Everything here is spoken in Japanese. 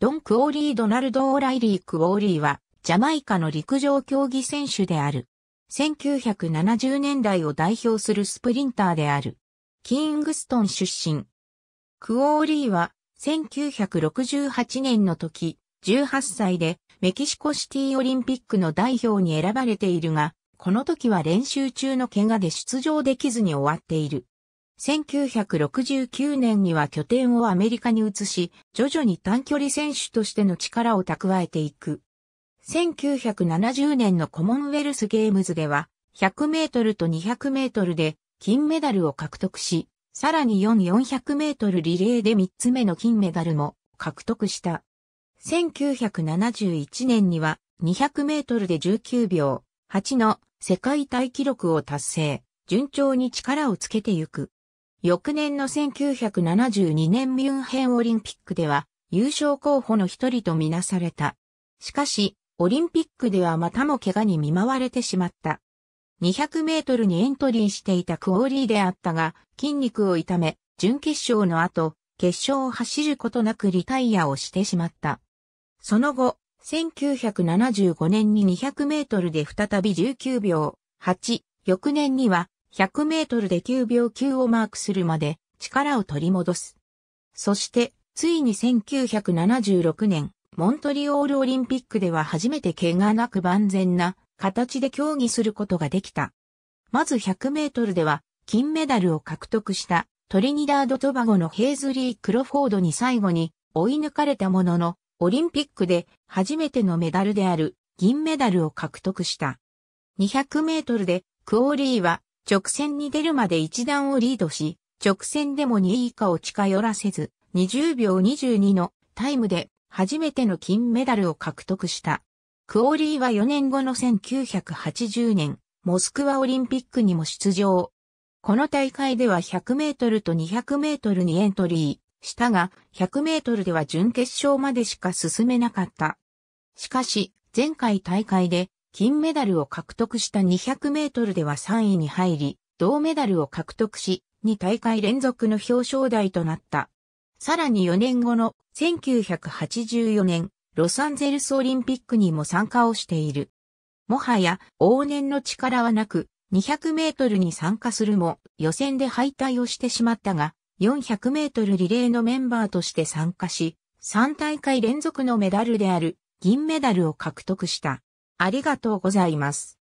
ドン・クオーリー・ドナルド・オライリー・クオーリーは、ジャマイカの陸上競技選手である。1970年代を代表するスプリンターである。キングストン出身。クオーリーは、1968年の時、18歳で、メキシコシティオリンピックの代表に選ばれているが、この時は練習中の怪我で出場できずに終わっている。1969年には拠点をアメリカに移し、徐々に短距離選手としての力を蓄えていく。1970年のコモンウェルスゲームズでは、100メートルと200メートルで金メダルを獲得し、さらに4400メートルリレーで3つ目の金メダルも獲得した。1971年には200メートルで19秒8の世界大記録を達成、順調に力をつけてゆく。翌年の1972年ミュンヘンオリンピックでは優勝候補の一人とみなされた。しかし、オリンピックではまたも怪我に見舞われてしまった。200メートルにエントリーしていたクオーリーであったが、筋肉を痛め、準決勝の後、決勝を走ることなくリタイアをしてしまった。その後、1975年に200メートルで再び19秒8、翌年には100メートルで9秒9をマークするまで力を取り戻す。そして、ついに1976年、モントリオールオリンピックでは初めて怪我なく万全な形で競技することができた。まず100メートルでは金メダルを獲得したトリニダード・トバゴのヘイズリー・クロフォードに最後に追い抜かれたものの、オリンピックで初めてのメダルである銀メダルを獲得した。200メートルでクオーリーは直線に出るまで1段をリードし、直線でも2位以下を近寄らせず、20秒22のタイムで初めての金メダルを獲得した。クオーリーは4年後の1980年、モスクワオリンピックにも出場。この大会では100メートルと200メートルにエントリーしたが、100メートルでは準決勝までしか進めなかった。しかし、前回大会で金メダルを獲得した200メートルでは3位に入り、銅メダルを獲得し、2大会連続の表彰台となった。さらに4年後の1984年、ロサンゼルスオリンピックにも参加をしている。もはや往年の力はなく、200メートルに参加するも予選で敗退をしてしまったが、400メートルリレーのメンバーとして参加し、3大会連続のメダルである銀メダルを獲得した。ありがとうございます。